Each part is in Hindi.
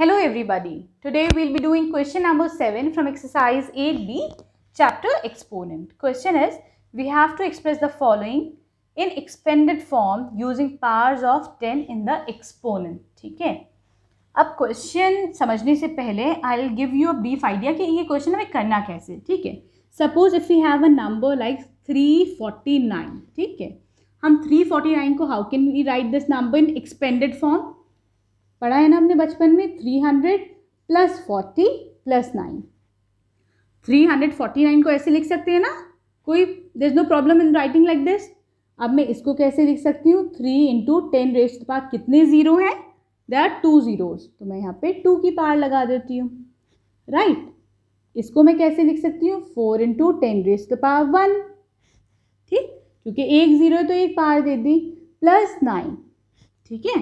Hello everybody. Today we'll be doing question number 7 from exercise 8b chapter exponent. Question is we have to express the following in expanded form using powers of 10 in the exponent. ठीक है अब क्वेश्चन समझने से पहले I will give you a brief idea कि ये क्वेश्चन हमें करना कैसे ठीक है suppose if you have a number like 349 ठीक है हम 349 को how can we write this number in expanded form पढ़ा है ना हमने बचपन में three hundred plus forty plus nine three hundred forty nine को ऐसे लिख सकते हैं ना कोई there is no problem in writing like this अब मैं इसको कैसे लिख सकती हूँ three into ten raised power कितने ज़ीरो हैं दे आर टू ज़ीरोज़ तो मैं यहाँ पे टू की पार लगा देती हूँ राइट right. इसको मैं कैसे लिख सकती हूँ फोर इंटू टेन के पार वन ठीक क्योंकि एक ज़ीरो तो एक पार दे दी प्लस नाइन ठीक है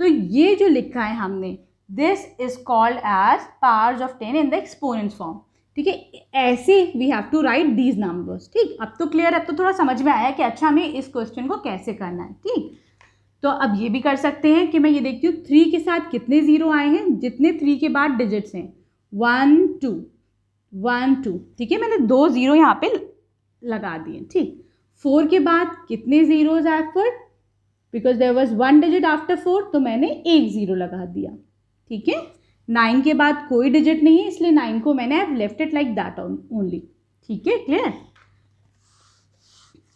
तो ये जो लिखा है हमने this is called as powers of ten in the exponent form ठीक है ऐसे we have to write these numbers ठीक अब तो क्लियर अब तो थोड़ा समझ में आया कि अच्छा हमें इस क्वेश्चन को कैसे करना है ठीक तो अब ये भी कर सकते हैं कि मैं ये देखती हूँ थ्री के साथ कितने ज़ीरो आए हैं जितने थ्री के बाद डिजिट्स हैं वन टू वन टू ठीक है मैंने दो ज़ीरो यहाँ पे लगा दिए ठीक फोर के बाद कितने ज़ीरोज़ आए four because there was one digit after four तो मैंने एक ज़ीरो लगा दिया ठीक है नाइन के बाद कोई डिजिट नहीं है इसलिए नाइन को मैंने I left it like that only ठीक है क्लियर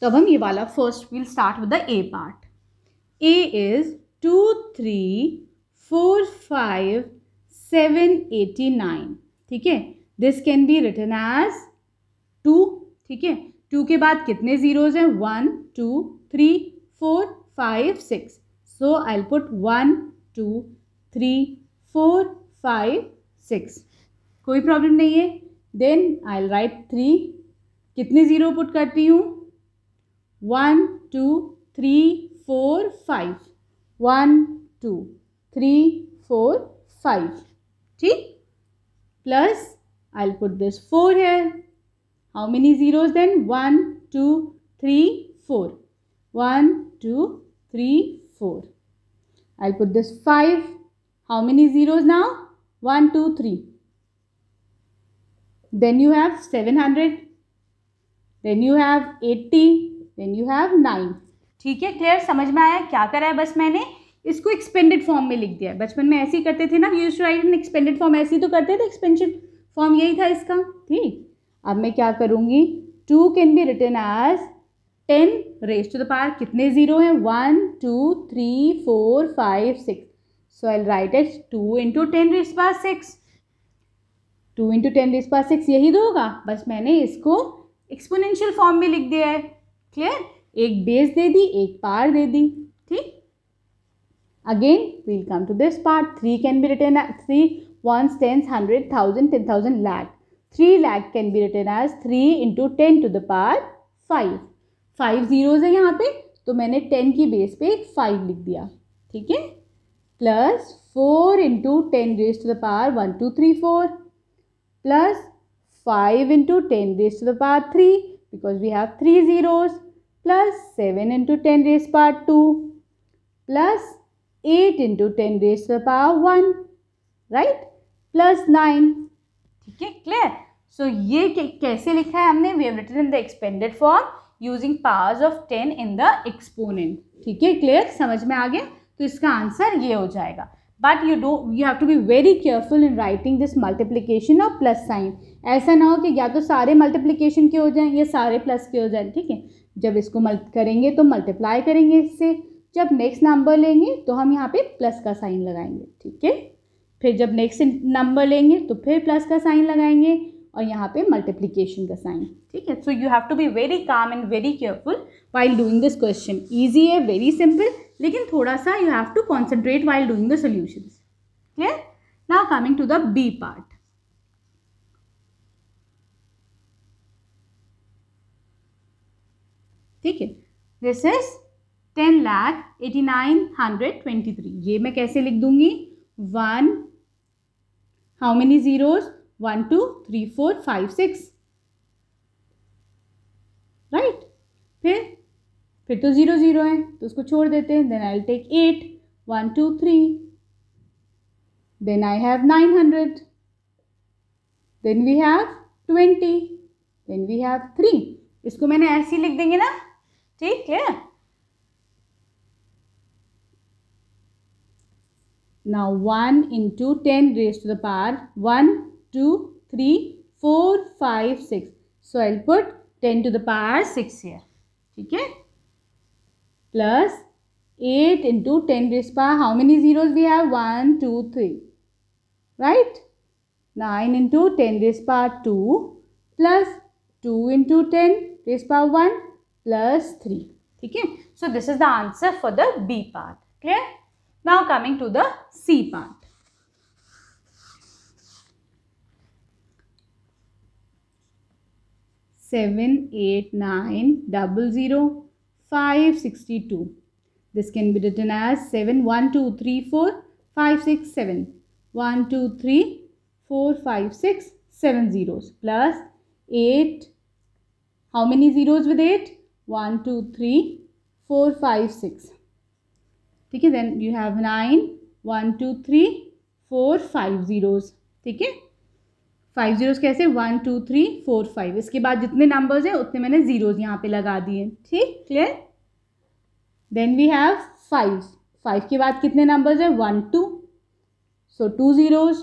तो अब हम ये वाला first will start with the A part A is two three four five seven eighty nine ठीक है this can be written as two ठीक है टू के बाद कितने ज़ीरोज़ हैं one two three four five, six. So I'll put one, two, three, four, five, six. कोई प्रॉब्लम नहीं है then I'll write three कितने ज़ीरो पुट करती हूँ one two three four five one two three four five ठीक plus I'll put this four है how many zeros then one two three four one two three, four. I'll put this five. How many zeros now? One, two, three. Then you have hundred. Then you have eighty. Then you have nine. ठीक है क्लियर समझ में आया क्या करा है बस मैंने इसको एक्सपेंडेड फॉर्म में लिख दिया है बचपन में ऐसे ही करते थे ना use to write in expanded form ऐसे ही तो करते थे एक्सपेंशन फॉर्म यही था इसका ठीक अब मैं क्या करूँगी two can be written as ten raised to the power कितने ज़ीरो हैं one two three four five six so I write it two into ten raised power six two into ten raised power six यही दो तो होगा बस मैंने इसको एक्सपोनेंशियल फॉर्म में लिख दिया है क्लियर एक बेस दे दी एक पार दे दी ठीक again we'll come to this part three can be written three one tens hundred thousand ten thousand lakh three lakh can be written as three into ten to the power five five zeros है यहाँ पे तो मैंने टेन की बेस पे एक फाइव लिख दिया ठीक है plus four into ten raised to the power one two three four plus five into ten raised to the power three because we have three zeros plus seven into ten raised power two plus eight into ten raised to the power one right plus nine ठीक है क्लियर सो ये कैसे लिखा है हमने we have written in the expanded form using powers of ten in the exponent ठीक है क्लियर समझ में आ गया तो इसका आंसर ये हो जाएगा but you do you have to be very careful in writing this multiplication और प्लस साइन ऐसा ना हो कि या तो सारे मल्टीप्लीकेशन के हो जाएं या सारे प्लस के हो जाएं ठीक है जब इसको मल्ट करेंगे तो मल्टीप्लाई करेंगे इससे जब नेक्स्ट नंबर लेंगे तो हम यहाँ पे प्लस का साइन लगाएंगे ठीक है फिर जब नेक्स्ट नंबर लेंगे तो फिर प्लस का साइन लगाएंगे और यहाँ पे मल्टीप्लीकेशन का साइन ठीक है so you have to be very calm and very careful while doing this question easy है वेरी सिंपल लेकिन थोड़ा सा you have to concentrate while doing the solution clear now coming to the B part ठीक है this is ten lakh eighty nine hundred twenty three ये मैं कैसे लिख दूंगी one how many zeros one two three four five six right फिर फिर तो ज़ीरो ज़ीरो है तो उसको छोड़ देते हैं then I take eight one two three I have nine hundred then we have twenty then we have three इसको मैंने ऐसे ही लिख देंगे ना ठीक है now one into ten raised to the power one 2, 3, 4, 5, 6. So I'll put 10 to the power 6 here. Okay. Plus 8 into 10 raised power. How many zeros we have? 1, 2, 3. Right? 9 into 10 raised power 2 plus 2 into 10 raised power 1 plus 3. Okay. So this is the answer for the B part. Clear? Now coming to the C part. seven eight nine double zero five sixty two. This can be written as 7, 1, 2, 3, 4, 5, 6, 7. 1, 2, 3, 4, 5, 6, 7 zeros plus 8. How many zeros with 8? 1, 2, 3, 4, 5, 6. Okay, then you have 9, 1, 2, 3, 4, 5 zeros. Okay. Five zeros कैसे one two three four five इसके बाद जितने नंबर्स हैं उतने मैंने ज़ीरोज़ यहाँ पे लगा दिए ठीक clear then we have five five के बाद कितने नंबर्स हैं one two so two zeros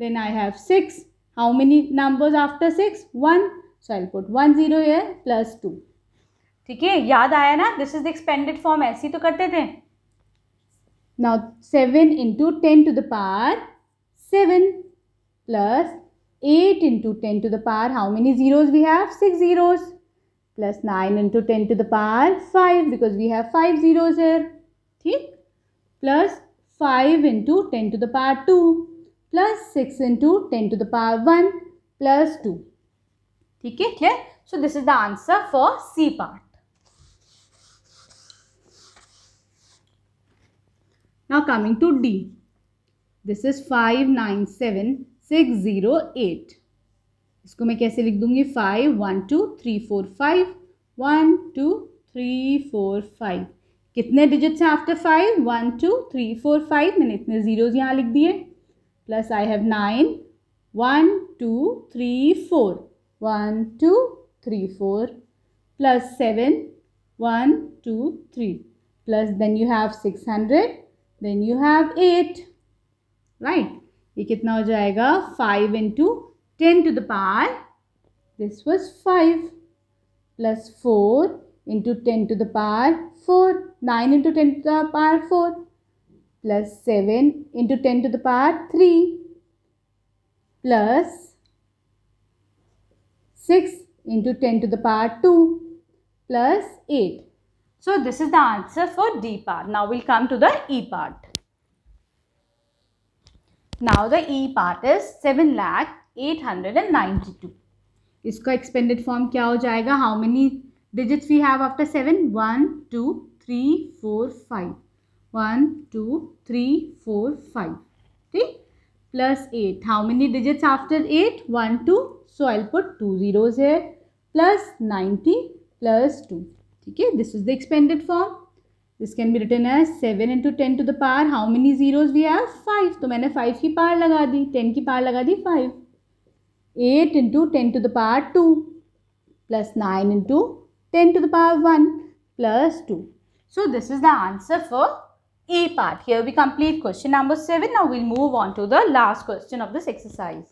then I have six how many numbers after six one so I put one zero here plus ठीक है याद आया ना this is the expanded form ऐसे ही तो करते थे now seven into ten to the power seven plus 8 into 10 to the power, how many zeros we have? 6 zeros plus 9 into 10 to the power 5 because we have 5 zeros here. Okay? Plus 5 into 10 to the power 2 plus 6 into 10 to the power 1 plus 2. Okay, clear? So this is the answer for C part. Now coming to D. This is 597 six zero eight इसको मैं कैसे लिख दूंगी five one two three four five one two three four five कितने डिजिट्स हैं after five one two three four five मैंने इतने ज़ीरोज़ यहाँ लिख दिए plus I have nine one two three four one two three four plus seven one two three plus then you have six hundred then you have eight right ये कितना हो जाएगा five into ten to the power this was five plus four into ten to the power four nine into ten to the power four plus seven into ten to the power three plus six into ten to the power two plus eight so this is the answer for D part now will come to the E part Now the E part is seven lakh eight hundred and ninety to इसका एक्सपेंडेड फॉर्म क्या हो जाएगा how many digits we have after seven one two three four five one two three four five ठीक plus eight how many digits after eight one two so I put two zeros है प्लस नाइन्टी प्लस टू ठीक है this is the expanded form this can be written as 7 into 10 to the power how many zeros we have 5 I have 5 ki power laga di. 10 ki power laga di 5 8 into 10 to the power 2 plus 9 into 10 to the power 1 plus 2 so this is the answer for A part here we complete question number 7 now we'll move on to the last question of this exercise